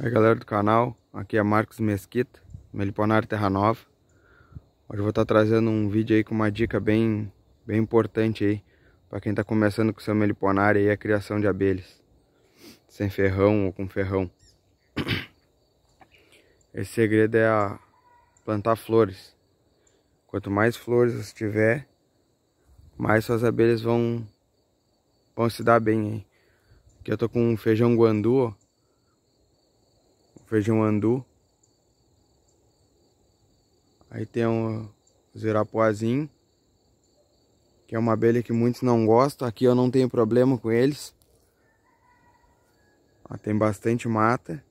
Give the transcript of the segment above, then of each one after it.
Oi é, galera do canal, aqui é Marcos Mesquita, Meliponar Terra Nova Hoje eu vou estar tá trazendo um vídeo aí com uma dica bem, bem importante aí para quem está começando com seu meliponar e a criação de abelhas Sem ferrão ou com ferrão Esse segredo é a plantar flores Quanto mais flores você tiver, mais suas abelhas vão, vão se dar bem aí Aqui eu tô com um feijão guandu, ó feijão andu. Aí tem um zirapuazinho, que é uma abelha que muitos não gostam. Aqui eu não tenho problema com eles. Ó, tem bastante mata,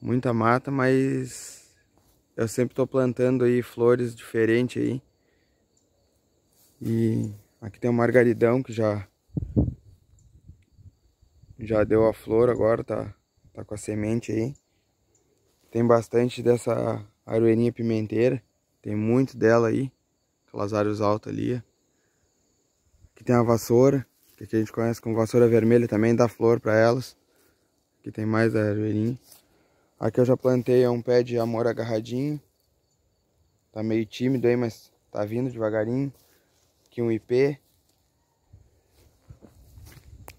muita mata, mas eu sempre estou plantando aí flores diferentes aí. E aqui tem o um margaridão que já já deu a flor agora, tá Tá com a semente aí. Tem bastante dessa aroeirinha pimenteira. Tem muito dela aí. Aquelas áreas altas ali. Aqui tem a vassoura. Que aqui a gente conhece como vassoura vermelha também. Dá flor para elas. Aqui tem mais da aroeirinha. Aqui eu já plantei um pé de amor agarradinho. Tá meio tímido aí, mas tá vindo devagarinho. Aqui um IP.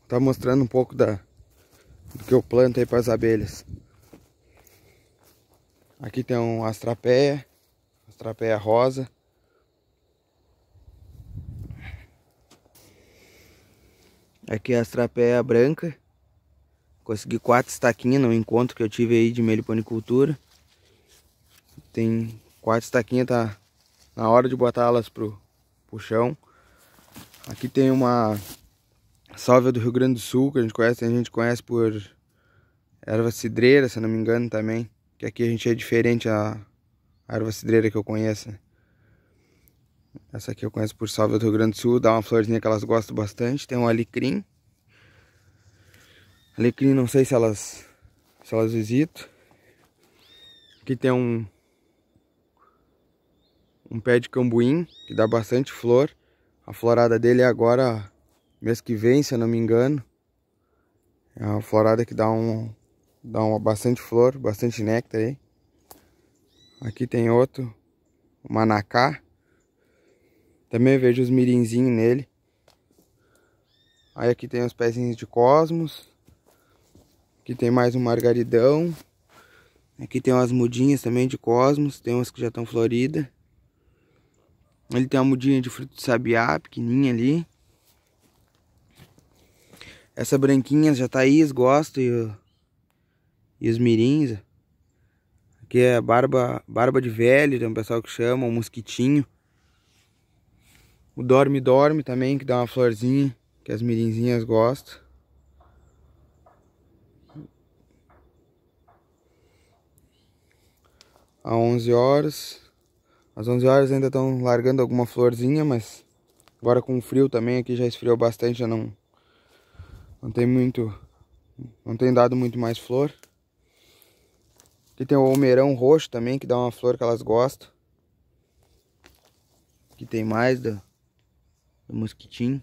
Tá mostrando um pouco da, do que eu planto aí para as abelhas. Aqui tem um astrapeia, astrapeia rosa. Aqui é a astrapeia branca. Consegui quatro estaquinhas no encontro que eu tive aí de meliponicultura. Tem quatro estaquinhas, tá na hora de botá-las pro, pro chão. Aqui tem uma sálvia é do Rio Grande do Sul, que a gente conhece, a gente conhece por erva cidreira, se não me engano também, que aqui a gente é diferente a, erva cidreira que eu conheço. Né? Essa aqui eu conheço por sálvia é do Rio Grande do Sul, dá uma florzinha que elas gostam bastante, tem um alecrim. Alecrim, não sei se elas se elas visitam. Aqui tem um um pé de cambuim, que dá bastante flor. A florada dele é agora mês que vem, se eu não me engano. É uma florada que dá um dá uma bastante flor, bastante néctar aí. Aqui tem outro, o manacá. Também vejo os mirinzinhos nele. Aí aqui tem os pezinhos de cosmos. Aqui tem mais um margaridão. Aqui tem umas mudinhas também de cosmos, tem umas que já estão floridas. Ele tem uma mudinha de fruto de sabiá, pequenininha ali. Essa branquinha já tá aí, gosto e, e os mirins. Aqui é barba, barba de velho, tem um pessoal que chama, um mosquitinho. O dorme-dorme também, que dá uma florzinha, que as mirinzinhas gostam. Às 11 horas. Às 11 horas ainda estão largando alguma florzinha, mas agora com frio também, aqui já esfriou bastante, já não não tem muito. Não tem dado muito mais flor. Aqui tem o almeirão roxo também, que dá uma flor que elas gostam. Aqui tem mais do, do mosquitinho.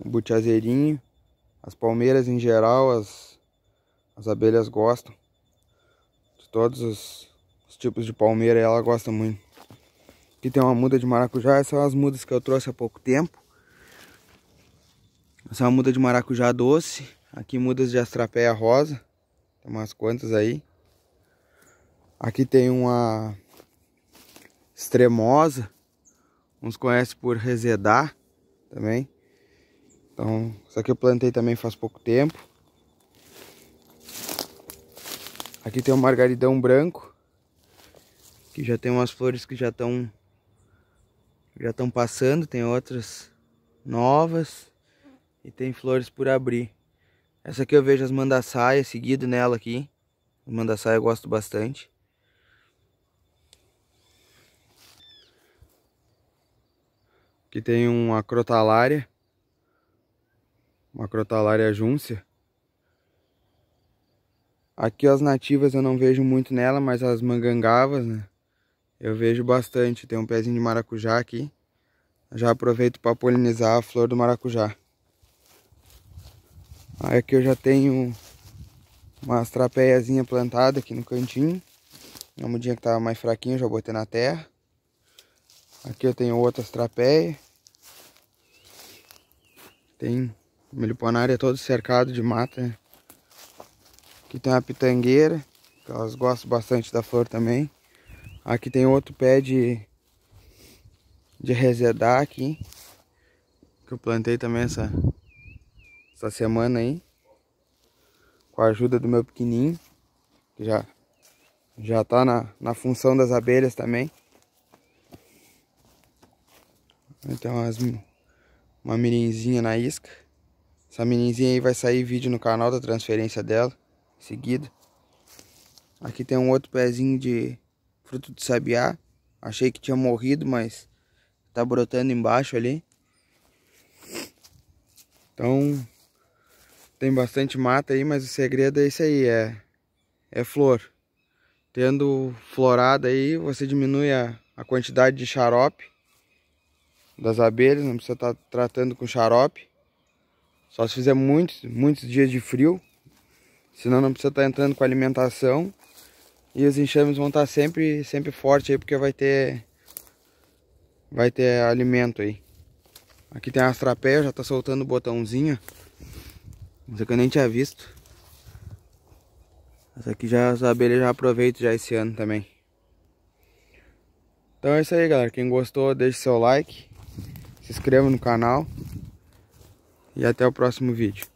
O butiazeirinho. As palmeiras em geral, as, as abelhas gostam. De todos os, os tipos de palmeira, ela gosta muito. Aqui tem uma muda de maracujá, essas são as mudas que eu trouxe há pouco tempo. Essa é uma muda de maracujá doce. Aqui mudas de astrapéia rosa. Tem umas quantas aí. Aqui tem uma extremosa. Uns conhecem por resedar também. Então, isso aqui eu plantei também faz pouco tempo. Aqui tem um margaridão branco. Que já tem umas flores que já estão já estão passando, tem outras novas e tem flores por abrir. Essa aqui eu vejo as mandaçaias seguido nela aqui. Mandaçaia eu gosto bastante. Aqui tem uma crotalária. Uma crotalária júncia. Aqui as nativas eu não vejo muito nela, mas as mangangavas, né? Eu vejo bastante, tem um pezinho de maracujá aqui. Já aproveito para polinizar a flor do maracujá. Aí aqui eu já tenho umas trapeiazinha plantada aqui no cantinho. Na mudinha que estava mais fraquinho, já botei na terra. Aqui eu tenho outras trapeias. Tem miliponária todo cercado de mata. Aqui tem uma pitangueira, que elas gostam bastante da flor também. Aqui tem outro pé de, de resedar aqui. Que eu plantei também essa, essa semana aí. Com a ajuda do meu pequenininho. Que já, já tá na, na função das abelhas também. Então as, uma mirinzinha na isca. Essa mirinzinha aí vai sair vídeo no canal da transferência dela. Em seguida. Aqui tem um outro pezinho de fruto de sabiá. Achei que tinha morrido, mas tá brotando embaixo ali. Então, tem bastante mata aí, mas o segredo é isso aí, é, é flor. Tendo florada aí, você diminui a, a quantidade de xarope das abelhas, não precisa estar tá tratando com xarope. Só se fizer muitos, muitos dias de frio, senão não precisa estar tá entrando com alimentação. E os enxames vão estar sempre, sempre forte aí, porque vai ter vai ter alimento aí. Aqui tem as trapéias, já tá soltando o botãozinho. Não que eu nem tinha visto. Essa aqui já, as abelhas já aproveitam já esse ano também. Então é isso aí, galera. Quem gostou, deixe seu like. Se inscreva no canal. E até o próximo vídeo.